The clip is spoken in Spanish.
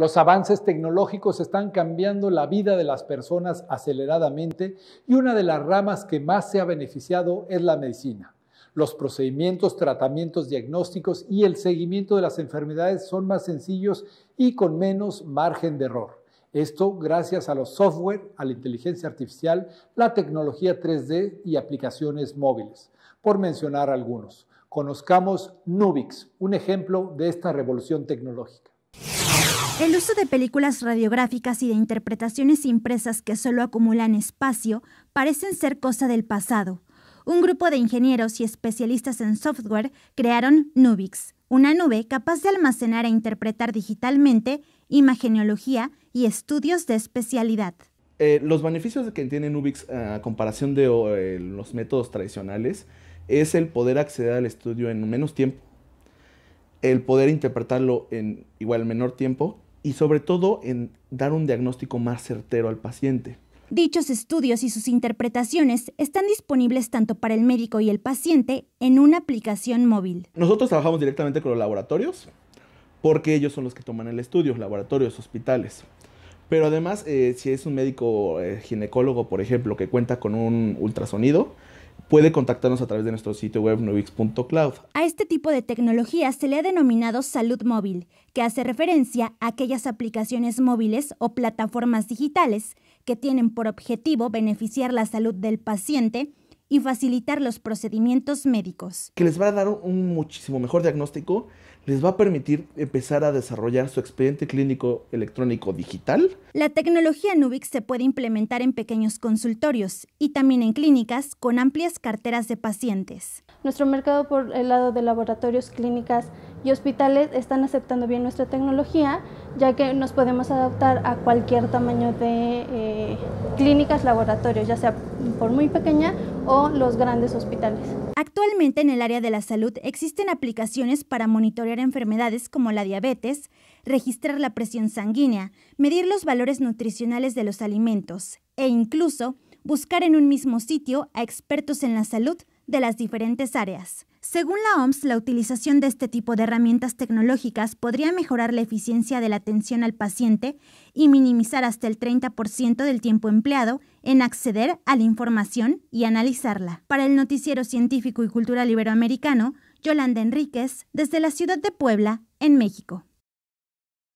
Los avances tecnológicos están cambiando la vida de las personas aceleradamente y una de las ramas que más se ha beneficiado es la medicina. Los procedimientos, tratamientos diagnósticos y el seguimiento de las enfermedades son más sencillos y con menos margen de error. Esto gracias a los software, a la inteligencia artificial, la tecnología 3D y aplicaciones móviles, por mencionar algunos. Conozcamos Nubix, un ejemplo de esta revolución tecnológica. El uso de películas radiográficas y de interpretaciones impresas que solo acumulan espacio parecen ser cosa del pasado. Un grupo de ingenieros y especialistas en software crearon Nubix, una nube capaz de almacenar e interpretar digitalmente imageneología y estudios de especialidad. Eh, los beneficios que tiene Nubix eh, a comparación de eh, los métodos tradicionales es el poder acceder al estudio en menos tiempo el poder interpretarlo en igual menor tiempo y sobre todo en dar un diagnóstico más certero al paciente. Dichos estudios y sus interpretaciones están disponibles tanto para el médico y el paciente en una aplicación móvil. Nosotros trabajamos directamente con los laboratorios porque ellos son los que toman el estudio, laboratorios, hospitales. Pero además, eh, si es un médico eh, ginecólogo, por ejemplo, que cuenta con un ultrasonido, puede contactarnos a través de nuestro sitio web novix.cloud. A este tipo de tecnología se le ha denominado salud móvil, que hace referencia a aquellas aplicaciones móviles o plataformas digitales que tienen por objetivo beneficiar la salud del paciente y facilitar los procedimientos médicos. Que les va a dar un muchísimo mejor diagnóstico, les va a permitir empezar a desarrollar su expediente clínico electrónico digital. La tecnología Nubix se puede implementar en pequeños consultorios y también en clínicas con amplias carteras de pacientes. Nuestro mercado por el lado de laboratorios, clínicas y hospitales están aceptando bien nuestra tecnología, ya que nos podemos adaptar a cualquier tamaño de eh, clínicas, laboratorios, ya sea por muy pequeña o los grandes hospitales. Actualmente en el área de la salud existen aplicaciones para monitorear enfermedades como la diabetes, registrar la presión sanguínea, medir los valores nutricionales de los alimentos e incluso buscar en un mismo sitio a expertos en la salud de las diferentes áreas. Según la OMS, la utilización de este tipo de herramientas tecnológicas podría mejorar la eficiencia de la atención al paciente y minimizar hasta el 30% del tiempo empleado en acceder a la información y analizarla. Para el noticiero científico y cultural iberoamericano, Yolanda Enríquez, desde la ciudad de Puebla, en México.